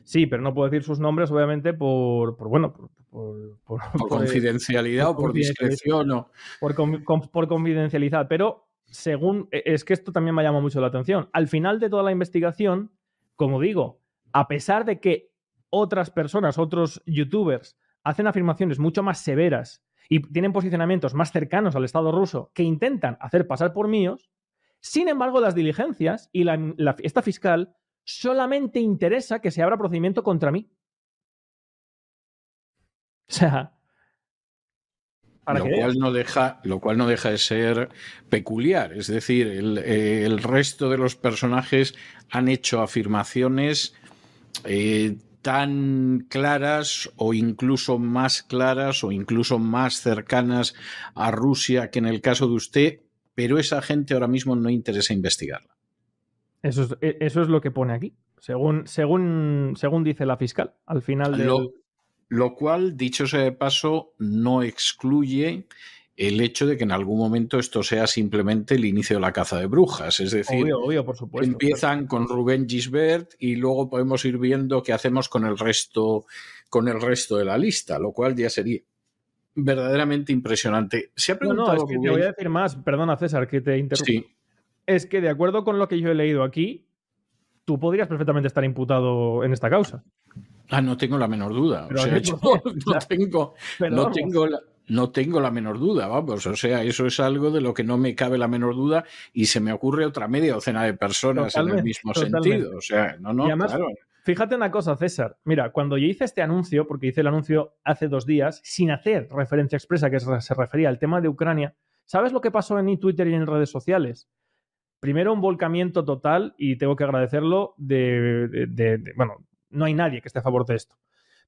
Sí, pero no puedo decir sus nombres, obviamente, por, por bueno, por, por, eh, confidencialidad o por discreción. O... Por, confidencialidad. Pero según, e, es que esto también me llama mucho la atención. Al final de toda la investigación, como digo, a pesar de que otras personas, otros youtubers, hacen afirmaciones mucho más severas y tienen posicionamientos más cercanos al Estado ruso que intentan hacer pasar por míos, sin embargo, las diligencias y la, la, esta fiscal solamente interesa que se abra procedimiento contra mí. O sea, lo cual, no deja, lo cual no deja de ser peculiar es decir el, resto de los personajes han hecho afirmaciones eh, tan claras o incluso más claras o incluso más cercanas a Rusia que en el caso de usted pero esa gente ahora mismo no interesa investigar eso es, e, eso es lo que pone aquí, según, según, según dice la fiscal. Al final de... lo, lo cual, dicho sea de paso, no excluye el hecho de que en algún momento esto sea simplemente el inicio de la caza de brujas. Es decir, obvio, obvio, por supuesto, empiezan con Rubén Gisbert y luego podemos ir viendo qué hacemos con el resto, con el resto de la lista, lo cual ya sería verdaderamente impresionante. Se No, es que te voy a decir más, perdona César, que te interrumpo es que, de acuerdo con lo que yo he leído aquí, tú podrías perfectamente estar imputado en esta causa. Ah, no tengo la menor duda. no tengo, la, menor duda, vamos. O sea, eso es algo de lo que no me cabe la menor duda y se me ocurre otra media docena de personas en el mismo sentido. O sea, no, no, Fíjate una cosa, César. Mira, cuando yo hice este anuncio, porque hice el anuncio hace dos días, sin hacer referencia expresa que se refería al tema de Ucrania, ¿sabes lo que pasó en Twitter y en redes sociales? primero un volcamiento total, y tengo que agradecerlo, de, de, bueno, no hay nadie que esté a favor de esto.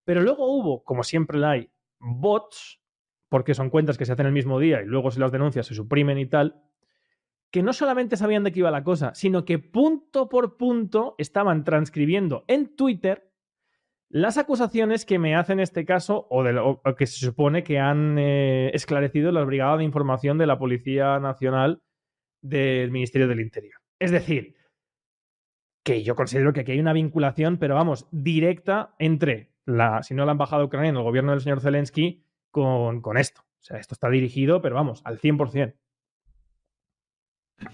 Pero luego hubo, como siempre la hay, bots, porque son cuentas que se hacen el mismo día y luego si las denuncias se suprimen y tal, que no solamente sabían de qué iba la cosa, sino que punto por punto estaban transcribiendo en Twitter las acusaciones que me hacen este caso o, que se supone que han eh, esclarecido la Brigada de información de la Policía Nacional del Ministerio del Interior. Es decir, que yo considero que aquí hay una vinculación, pero vamos, directa entre la, si no la embajada ucraniana, el gobierno del señor Zelensky, con, esto. O sea, esto está dirigido, pero vamos, al 100%.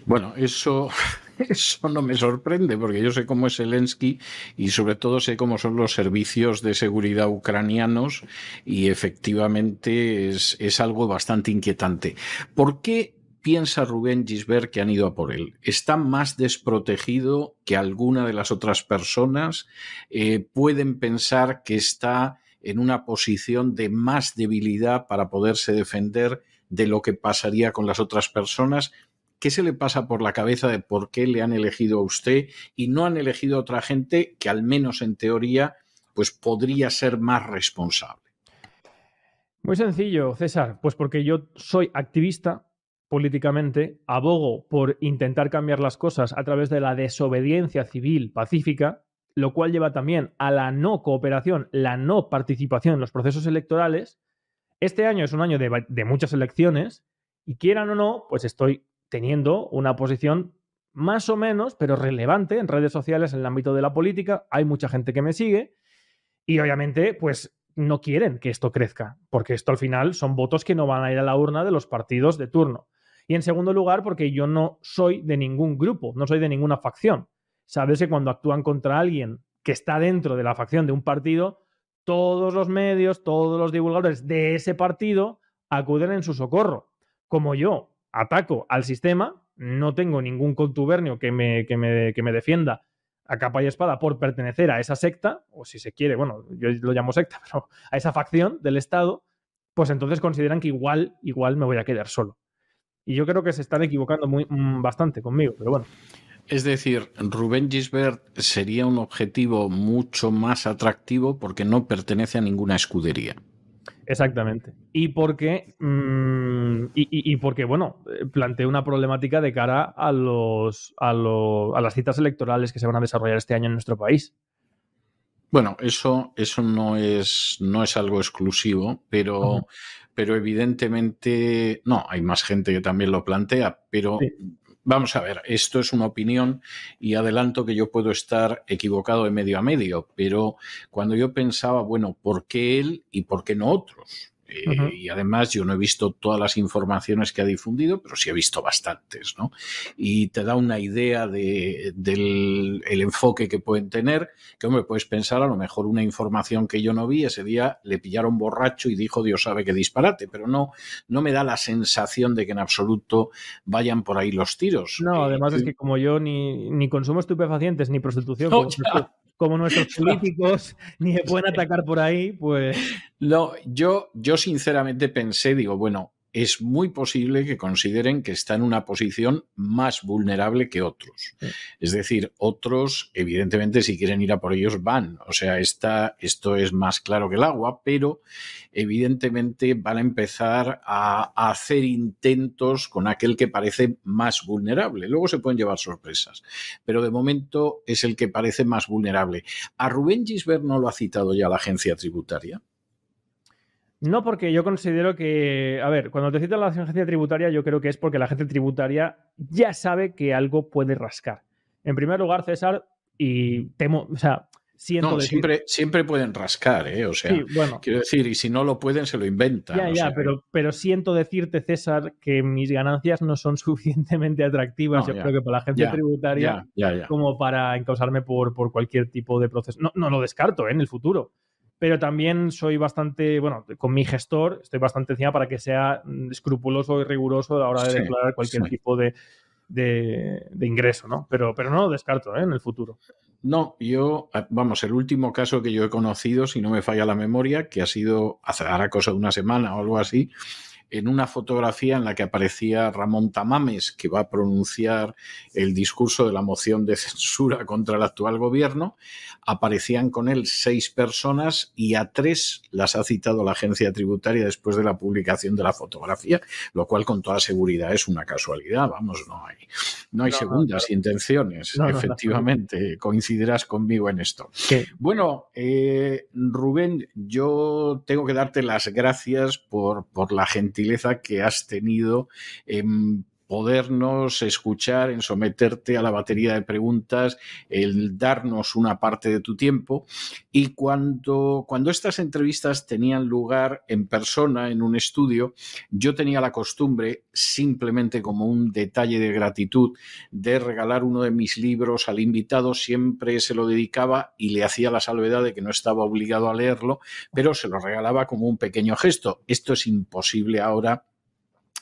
Bueno, eso, eso no me sorprende, porque yo sé cómo es Zelensky y sobre todo sé cómo son los servicios de seguridad ucranianos y efectivamente es, es algo bastante inquietante. ¿Por qué piensa Rubén Gisbert que han ido a por él? ¿Está más desprotegido que alguna de las otras personas? Eh, ¿Pueden pensar que está en una posición de más debilidad para poderse defender de lo que pasaría con las otras personas? ¿Qué se le pasa por la cabeza de por qué le han elegido a usted y no han elegido a otra gente que al menos en teoría pues podría ser más responsable? Muy sencillo, César, pues porque yo soy activista, políticamente, abogo por intentar cambiar las cosas a través de la desobediencia civil pacífica, lo cual lleva también a la no cooperación, la no participación en los procesos electorales. Este año es un año de, de muchas elecciones y quieran o no, pues estoy teniendo una posición más o menos, pero relevante en redes sociales, en el ámbito de la política. Hay mucha gente que me sigue y obviamente, pues no quieren que esto crezca, porque esto al final son votos que no van a ir a la urna de los partidos de turno. Y en segundo lugar, porque yo no soy de ningún grupo, no soy de ninguna facción. Sabes que cuando actúan contra alguien que está dentro de la facción de un partido, todos los medios, todos los divulgadores de ese partido acuden en su socorro. Como yo ataco al sistema, no tengo ningún contubernio que me, que me, que me defienda a capa y espada por pertenecer a esa secta, o si se quiere, bueno, yo lo llamo secta, pero a esa facción del Estado, pues entonces consideran que igual, igual me voy a quedar solo. Y yo creo que se están equivocando muy, mm, bastante conmigo, pero bueno. Es decir, Rubén Gisbert sería un objetivo mucho más atractivo porque no pertenece a ninguna escudería. Exactamente. Y porque, mm, y, porque bueno, plantea una problemática de cara a, los, a, las citas electorales que se van a desarrollar este año en nuestro país. Bueno, eso, eso no, es, no es algo exclusivo, pero, pero evidentemente, no, hay más gente que también lo plantea, pero vamos a ver, esto es una opinión y adelanto que yo puedo estar equivocado de medio a medio, pero cuando yo pensaba, bueno, ¿por qué él y por qué no otros? Eh, y además yo no he visto todas las informaciones que ha difundido, pero sí he visto bastantes, ¿no? Y te da una idea de, del el enfoque que pueden tener, que hombre, puedes pensar a lo mejor una información que yo no vi, ese día le pillaron borracho y dijo Dios sabe qué disparate, pero no, no me da la sensación de que en absoluto vayan por ahí los tiros. No, eh, además es eh. que como yo ni, ni consumo estupefacientes ni prostitución, como nuestros políticos ni se pueden atacar por ahí, pues... No, yo, yo sinceramente pensé, digo, bueno, es muy posible que consideren que está en una posición más vulnerable que otros. Es decir, otros, evidentemente, si quieren ir a por ellos, van. O sea, esto es más claro que el agua, pero evidentemente van a empezar a, a hacer intentos con aquel que parece más vulnerable. Luego se pueden llevar sorpresas, pero de momento es el que parece más vulnerable. A Rubén Gisbert no lo ha citado ya la agencia tributaria. No, porque yo considero que, a ver, cuando te cita la agencia tributaria, yo creo que es porque la agencia tributaria ya sabe que algo puede rascar. En primer lugar, César, y temo, o sea, siento. No, siempre, siempre pueden rascar, ¿eh? O sea, quiero decir, y si no lo pueden, se lo inventan. Ya, ya, pero, pero siento decirte, César, que mis ganancias no son suficientemente atractivas, yo creo que para la agencia tributaria, como para encausarme por, por cualquier tipo de proceso. No, no lo descarto, ¿eh? En el futuro pero también soy bastante, bueno, con mi gestor estoy bastante encima para que sea mm, escrupuloso y riguroso a la hora de declarar cualquier tipo de, de, ingreso, ¿no? Pero, pero no lo descarto ¿eh? en el futuro. No, yo, eh, vamos, el último caso que yo he conocido, si no me falla la memoria, que ha sido hace ahora cosa de una semana o algo así, en una fotografía en la que aparecía Ramón Tamames, que va a pronunciar el discurso de la moción de censura contra el actual gobierno, aparecían con él seis personas y a tres las ha citado la agencia tributaria después de la publicación de la fotografía, lo cual con toda seguridad es una casualidad, vamos, no hay, no hay segundas intenciones, efectivamente, coincidirás conmigo en esto. Bueno, eh, Rubén, yo tengo que darte las gracias por, por la gente que has tenido en podernos escuchar, en someterte a la batería de preguntas, el darnos una parte de tu tiempo. Y cuando, cuando estas entrevistas tenían lugar en persona, en un estudio, yo tenía la costumbre, simplemente como un detalle de gratitud, de regalar uno de mis libros al invitado, siempre se lo dedicaba y le hacía la salvedad de que no estaba obligado a leerlo, pero se lo regalaba como un pequeño gesto. Esto es imposible ahora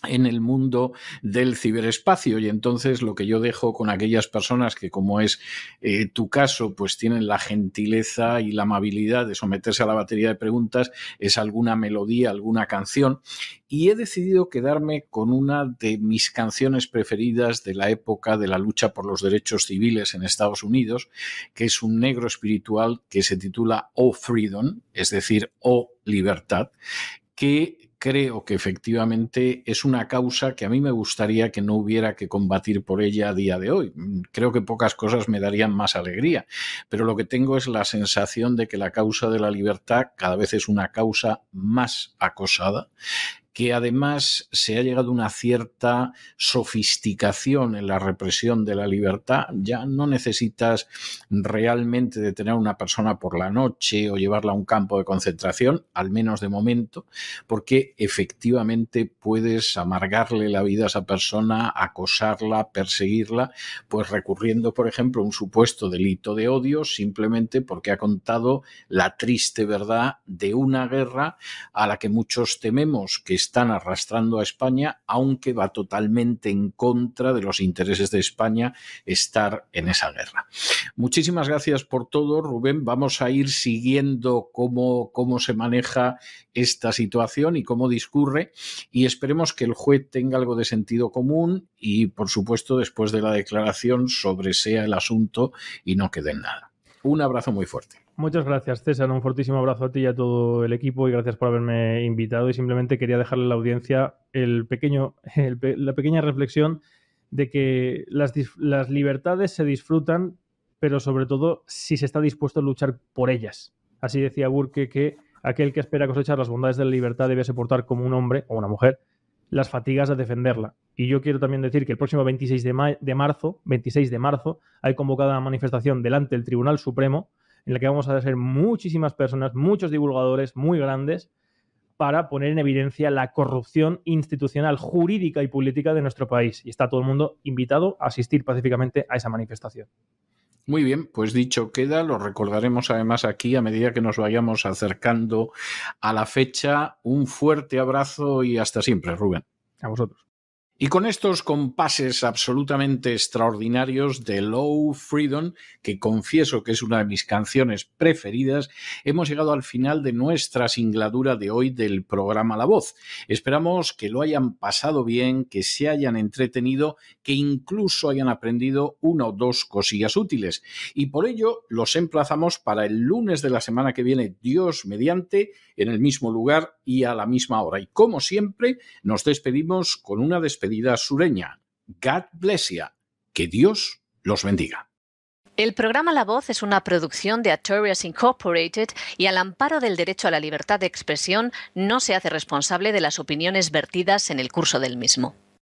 en el mundo del ciberespacio y entonces lo que yo dejo con aquellas personas que como es eh, tu caso pues tienen la gentileza y la amabilidad de someterse a la batería de preguntas es alguna melodía, alguna canción y he decidido quedarme con una de mis canciones preferidas de la época de la lucha por los derechos civiles en Estados Unidos que es un negro espiritual que se titula Oh Freedom, es decir, Oh Libertad que creo que efectivamente es una causa que a mí me gustaría que no hubiera que combatir por ella a día de hoy. Mm, creo que pocas cosas me darían más alegría, pero lo que tengo es la sensación de que la causa de la libertad cada vez es una causa más acosada que además se ha llegado a una cierta sofisticación en la represión de la libertad. Ya no necesitas realmente detener a una persona por la noche o llevarla a un campo de concentración, al menos de momento, porque efectivamente puedes amargarle la vida a esa persona, acosarla, perseguirla, pues recurriendo, por ejemplo, a un supuesto delito de odio simplemente porque ha contado la triste verdad de una guerra a la que muchos tememos que están arrastrando a España, aunque va totalmente en contra de los intereses de España estar en esa guerra. Muchísimas gracias por todo, Rubén. Vamos a ir siguiendo cómo, cómo se maneja esta situación y cómo discurre y esperemos que el juez tenga algo de sentido común y, por supuesto, después de la declaración sobre sea el asunto y no quede nada. Un abrazo muy fuerte. Muchas gracias, César. Un fortísimo abrazo a ti y a todo el equipo y gracias por haberme invitado. Y simplemente quería dejarle a la audiencia el pequeño, la pequeña reflexión de que las, libertades se disfrutan, pero sobre todo si se está dispuesto a luchar por ellas. Así decía Burke que aquel que espera cosechar las bondades de la libertad debe soportar como un hombre o una mujer las fatigas de defenderla. Y yo quiero también decir que el próximo 26 de marzo, 26 de marzo, hay convocada una manifestación delante del Tribunal Supremo en la que vamos a ser muchísimas personas, muchos divulgadores muy grandes, para poner en evidencia la corrupción institucional, jurídica y política de nuestro país. Y está todo el mundo invitado a asistir pacíficamente a esa manifestación. Muy bien, pues dicho queda, lo recordaremos además aquí a medida que nos vayamos acercando a la fecha. Un fuerte abrazo y hasta siempre, Rubén. A vosotros. Y con estos compases absolutamente extraordinarios de Low Freedom, que confieso que es una de mis canciones preferidas, hemos llegado al final de nuestra singladura de hoy del programa La Voz. Esperamos que lo hayan pasado bien, que se hayan entretenido, que incluso hayan aprendido una o dos cosillas útiles. Y por ello los emplazamos para el lunes de la semana que viene, Dios mediante, en el mismo lugar y a la misma hora. Y como siempre, nos despedimos con una despedida sureña. God bless Que Dios los bendiga. El programa La Voz es una producción de Actors Incorporated y al amparo del derecho a la libertad de expresión no se hace responsable de las opiniones vertidas en el curso del mismo.